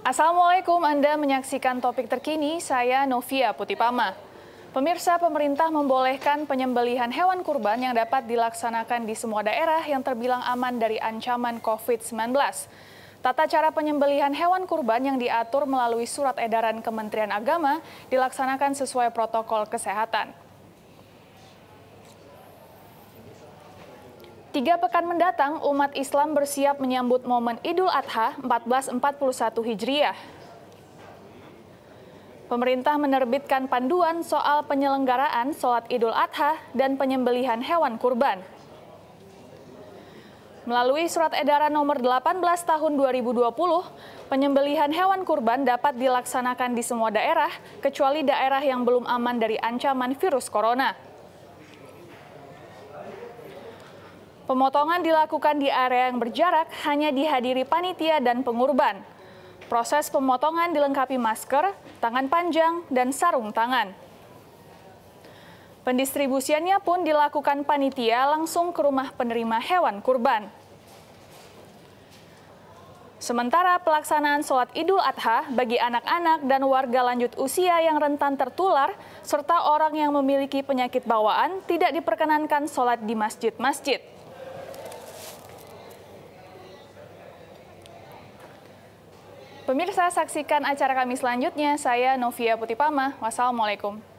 Assalamualaikum, Anda menyaksikan topik terkini, saya Novia Putipama. Pemirsa, pemerintah membolehkan penyembelihan hewan kurban yang dapat dilaksanakan di semua daerah yang terbilang aman dari ancaman COVID-19. Tata cara penyembelihan hewan kurban yang diatur melalui surat edaran Kementerian Agama dilaksanakan sesuai protokol kesehatan. Tiga pekan mendatang, umat Islam bersiap menyambut momen Idul Adha 1441 Hijriah. Pemerintah menerbitkan panduan soal penyelenggaraan sholat Idul Adha dan penyembelihan hewan kurban. Melalui Surat Edaran Nomor 18 Tahun 2020, penyembelihan hewan kurban dapat dilaksanakan di semua daerah, kecuali daerah yang belum aman dari ancaman virus corona. Pemotongan dilakukan di area yang berjarak hanya dihadiri panitia dan pengurban. Proses pemotongan dilengkapi masker, tangan panjang, dan sarung tangan. Pendistribusiannya pun dilakukan panitia langsung ke rumah penerima hewan kurban. Sementara pelaksanaan sholat Idul Adha bagi anak-anak dan warga lanjut usia yang rentan tertular, serta orang yang memiliki penyakit bawaan tidak diperkenankan sholat di masjid-masjid. Pemirsa, saksikan acara kami selanjutnya. Saya Novia Putipama. Wassalamualaikum.